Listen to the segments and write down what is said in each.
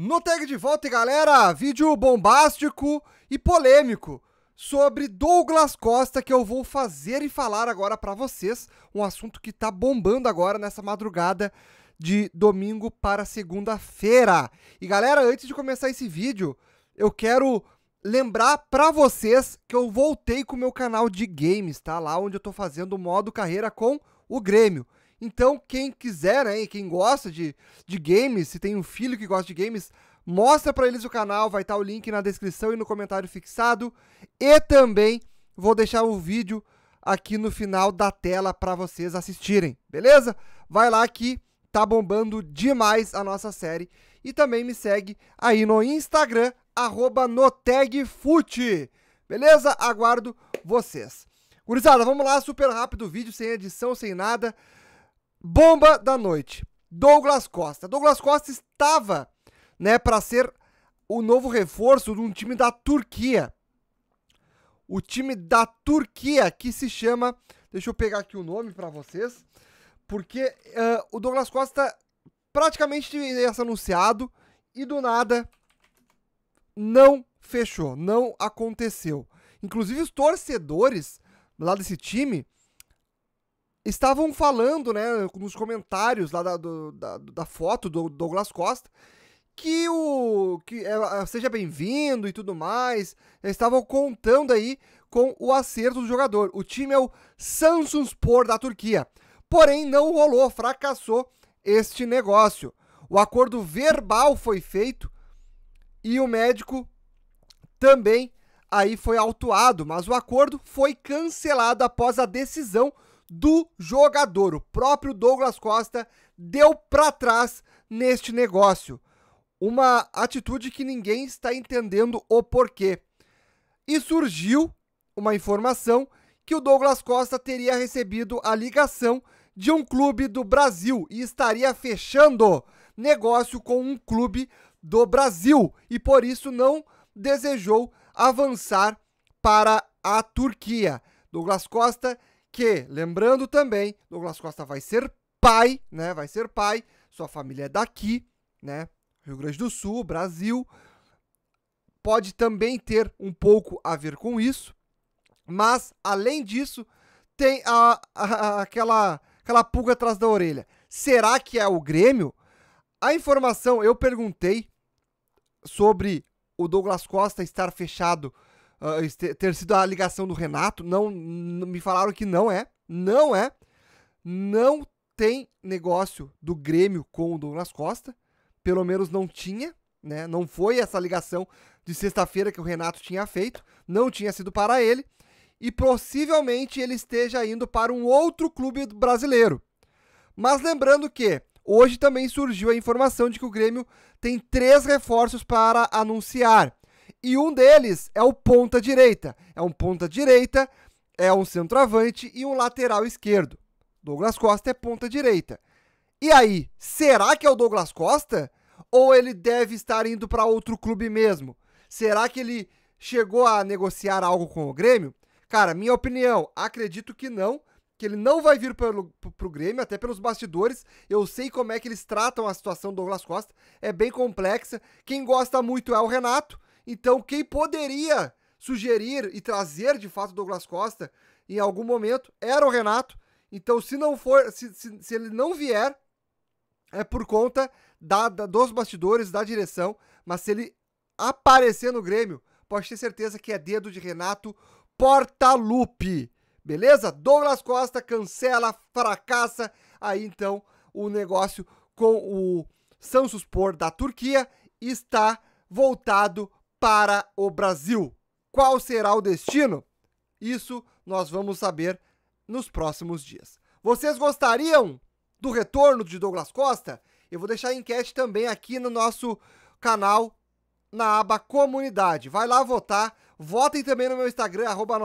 No tag de volta, galera, vídeo bombástico e polêmico sobre Douglas Costa que eu vou fazer e falar agora para vocês, um assunto que tá bombando agora nessa madrugada de domingo para segunda-feira. E galera, antes de começar esse vídeo, eu quero lembrar para vocês que eu voltei com o meu canal de games, tá? Lá onde eu tô fazendo o modo carreira com o Grêmio. Então, quem quiser, né, quem gosta de, de games, se tem um filho que gosta de games, mostra para eles o canal, vai estar tá o link na descrição e no comentário fixado. E também vou deixar o um vídeo aqui no final da tela para vocês assistirem, beleza? Vai lá que tá bombando demais a nossa série. E também me segue aí no Instagram, arroba notagfute, beleza? Aguardo vocês. Gurizada, vamos lá, super rápido o vídeo, sem edição, sem nada. Bomba da noite. Douglas Costa. Douglas Costa estava, né, para ser o novo reforço de um time da Turquia. O time da Turquia que se chama, deixa eu pegar aqui o nome para vocês, porque uh, o Douglas Costa praticamente ia é ser anunciado e do nada não fechou, não aconteceu. Inclusive os torcedores lá desse time estavam falando, né, nos comentários lá da, do, da, da foto do Douglas Costa, que o que é, é, seja bem-vindo e tudo mais. Estavam contando aí com o acerto do jogador. O time é o Samsunspor da Turquia. Porém, não rolou, fracassou este negócio. O acordo verbal foi feito e o médico também aí foi autuado, mas o acordo foi cancelado após a decisão do jogador. O próprio Douglas Costa deu para trás neste negócio. Uma atitude que ninguém está entendendo o porquê. E surgiu uma informação que o Douglas Costa teria recebido a ligação de um clube do Brasil e estaria fechando negócio com um clube do Brasil e por isso não desejou avançar para a Turquia. Douglas Costa que, lembrando também, Douglas Costa vai ser pai, né? Vai ser pai. Sua família é daqui, né? Rio Grande do Sul, Brasil. Pode também ter um pouco a ver com isso. Mas, além disso, tem a, a, aquela, aquela pulga atrás da orelha. Será que é o Grêmio? A informação, eu perguntei sobre o Douglas Costa estar fechado ah, ter sido a ligação do Renato. Não, me falaram que não é. Não é. Não tem negócio do Grêmio com o Douglas Costa. Pelo menos não tinha, né? Não foi essa ligação de sexta-feira que o Renato tinha feito. Não tinha sido para ele. E possivelmente ele esteja indo para um outro clube brasileiro. Mas lembrando que Hoje também surgiu a informação de que o Grêmio tem três reforços para anunciar. E um deles é o ponta direita. É um ponta direita, é um centroavante e um lateral esquerdo. Douglas Costa é ponta direita. E aí, será que é o Douglas Costa? Ou ele deve estar indo para outro clube mesmo? Será que ele chegou a negociar algo com o Grêmio? Cara, minha opinião, acredito que não, que ele não vai vir para o Grêmio, até pelos bastidores. Eu sei como é que eles tratam a situação do Douglas Costa, é bem complexa. Quem gosta muito é o Renato, então, quem poderia sugerir e trazer de fato Douglas Costa em algum momento era o Renato. Então, se não for, se, se, se ele não vier, é por conta da, da, dos bastidores, da direção. Mas se ele aparecer no Grêmio, pode ter certeza que é dedo de Renato Portalupe. Beleza? Douglas Costa cancela, fracassa aí então o negócio com o Sansuspor da Turquia está voltado para o Brasil. Qual será o destino? Isso nós vamos saber nos próximos dias. Vocês gostariam do retorno de Douglas Costa? Eu vou deixar a enquete também aqui no nosso canal na aba Comunidade. Vai lá votar, votem também no meu Instagram, arroba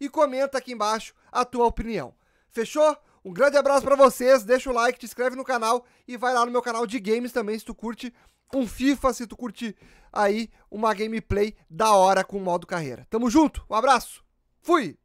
e comenta aqui embaixo a tua opinião. Fechou? Um grande abraço para vocês, deixa o like, te inscreve no canal e vai lá no meu canal de games também se tu curte um FIFA, se tu curte aí uma gameplay da hora com o modo carreira. Tamo junto, um abraço, fui!